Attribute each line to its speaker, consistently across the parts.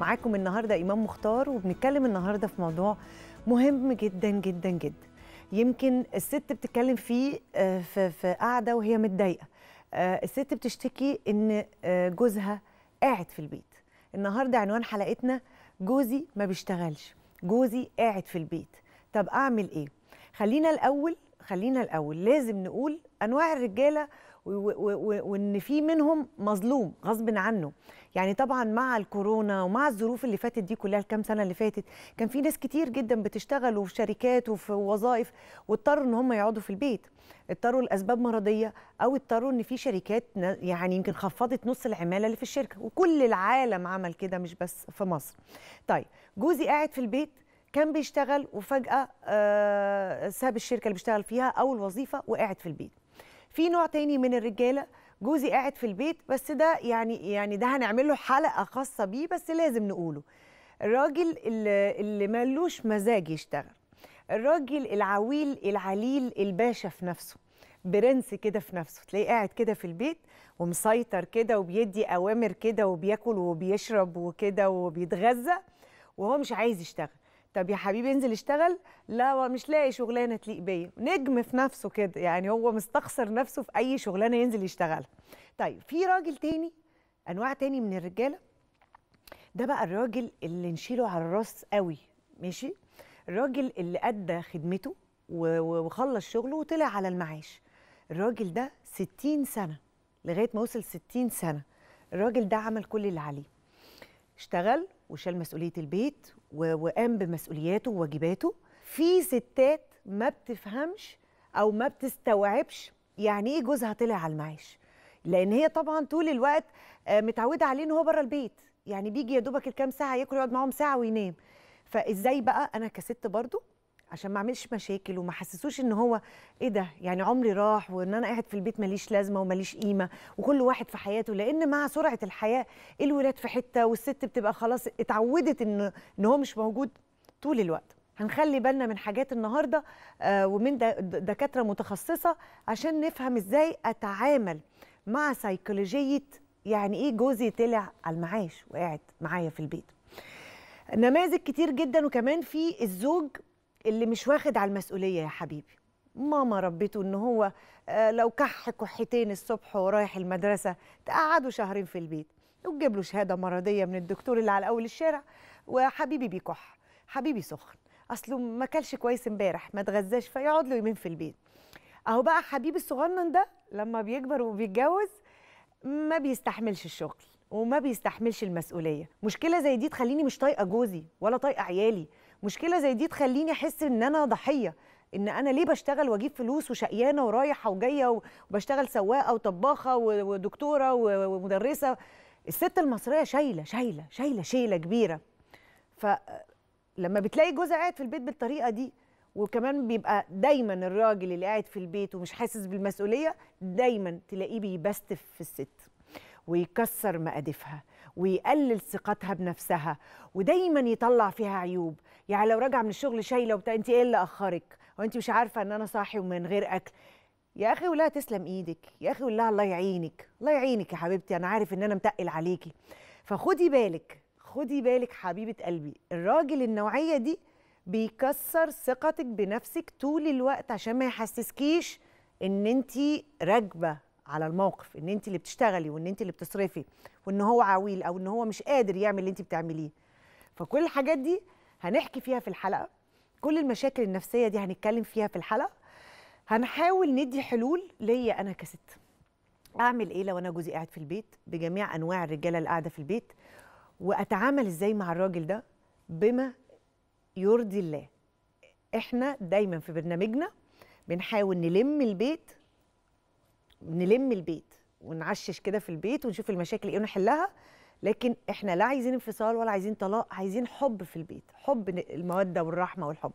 Speaker 1: معاكم النهارده ايمان مختار وبنتكلم النهارده في موضوع مهم جدا جدا جدا يمكن الست بتتكلم فيه آه، في في قاعده وهي متضايقه آه، الست بتشتكي ان آه، جوزها قاعد في البيت النهارده عنوان حلقتنا جوزي ما بيشتغلش جوزي قاعد في البيت طب اعمل ايه خلينا الاول خلينا الاول لازم نقول انواع الرجاله وان في منهم مظلوم غصب عنه يعني طبعا مع الكورونا ومع الظروف اللي فاتت دي كلها الكام سنه اللي فاتت كان في ناس كتير جدا بتشتغل وفي شركات وفي وظائف واضطروا ان هم يقعدوا في البيت اضطروا لاسباب مرضيه او اضطروا ان في شركات يعني يمكن خفضت نص العماله اللي في الشركه وكل العالم عمل كده مش بس في مصر طيب جوزي قاعد في البيت كان بيشتغل وفجاه آه، ساب الشركه اللي بيشتغل فيها او الوظيفه وقاعد في البيت في نوع تاني من الرجاله جوزي قاعد في البيت بس ده يعني يعني ده هنعمل له حلقه خاصه بيه بس لازم نقوله الراجل اللي, اللي ملوش مزاج يشتغل الراجل العويل العليل الباشا في نفسه برنس كده في نفسه تلاقيه قاعد كده في البيت ومسيطر كده وبيدي اوامر كده وبياكل وبيشرب وكده وبيتغذى وهو مش عايز يشتغل طب يا حبيبي انزل اشتغل لا مش لاقي شغلانه تليق بيا نجم في نفسه كده يعني هو مستخسر نفسه في اي شغلانه ينزل يشتغلها طيب في راجل تاني انواع تاني من الرجاله ده بقى الراجل اللي نشيله على الراس قوي ماشي الراجل اللي ادى خدمته وخلص شغله وطلع على المعاش الراجل ده 60 سنه لغايه ما وصل 60 سنه الراجل ده عمل كل اللي عليه اشتغل وشال مسؤوليه البيت وقام بمسؤولياته وواجباته في ستات ما بتفهمش او ما بتستوعبش يعني ايه جوزها طلع على المعاش لان هي طبعا طول الوقت آه، متعوده عليه ان هو بره البيت يعني بيجي يا دوبك الكام ساعه ياكل يقعد معاهم ساعه وينام فازاي بقى انا كست برضو عشان ما اعملش مشاكل وما حسسوش ان هو ايه ده يعني عمري راح وان انا قاعد في البيت ماليش لازمه وماليش قيمه وكل واحد في حياته لان مع سرعه الحياه الولاد في حته والست بتبقى خلاص اتعودت ان ان هو مش موجود طول الوقت هنخلي بالنا من حاجات النهارده آه، ومن دكاتره متخصصه عشان نفهم ازاي اتعامل مع سيكولوجيه يعني ايه جوزي طلع على المعاش وقاعد معايا في البيت نماذج كتير جدا وكمان في الزوج اللي مش واخد على المسؤوليه يا حبيبي ماما ربيته ان هو آه، لو كح كحتين الصبح ورايح المدرسه تقعده شهرين في البيت وتجيب له شهاده مرضيه من الدكتور اللي على اول الشارع وحبيبي بيكح حبيبي سخن اصله ما كلش كويس امبارح ما اتغذاش فيقعد له يومين في البيت اهو بقى حبيبي الصغنن ده لما بيكبر وبيتجوز ما بيستحملش الشغل وما بيستحملش المسؤوليه مشكله زي دي تخليني مش طايقه جوزي ولا طايقه عيالي مشكله زي دي تخليني احس ان انا ضحيه ان انا ليه بشتغل واجيب فلوس وشقيانه ورايحه وجايه وبشتغل سواقه وطباخه ودكتوره ومدرسه الست المصريه شايله شايله شايله شيله كبيره فلما بتلاقي جوزها قاعد في البيت بالطريقه دي وكمان بيبقى دايما الراجل اللي قاعد في البيت ومش حاسس بالمسؤوليه دايما تلاقيه بيبستف في الست ويكسر مقاديفها ويقلل ثقتها بنفسها ودايما يطلع فيها عيوب يعني لو راجع من الشغل شايله وبتاع انت ايه اللي اخرك وانت مش عارفه ان انا صاحي ومن غير اكل يا اخي ولا تسلم ايدك يا اخي ولا الله يعينك الله يعينك يا حبيبتي انا عارف ان انا متقل عليكي فخدي بالك خدي بالك حبيبه قلبي الراجل النوعيه دي بيكسر ثقتك بنفسك طول الوقت عشان ما يحسسكيش ان انت راكبه على الموقف ان انت اللي بتشتغلي وان انت اللي بتصرفي وان هو عويل او ان هو مش قادر يعمل اللي انت بتعمليه فكل الحاجات دي هنحكي فيها في الحلقه كل المشاكل النفسيه دي هنتكلم فيها في الحلقه هنحاول ندي حلول ليا انا كست اعمل ايه لو انا جوزي قاعد في البيت بجميع انواع الرجاله اللي قاعده في البيت واتعامل ازاي مع الراجل ده بما يرضي الله احنا دايما في برنامجنا بنحاول نلم البيت نلم البيت ونعشش كده في البيت ونشوف المشاكل ايه ونحلها لكن احنا لا عايزين انفصال ولا عايزين طلاق عايزين حب في البيت حب الموده والرحمه والحب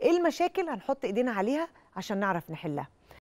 Speaker 1: ايه المشاكل هنحط ايدينا عليها عشان نعرف نحلها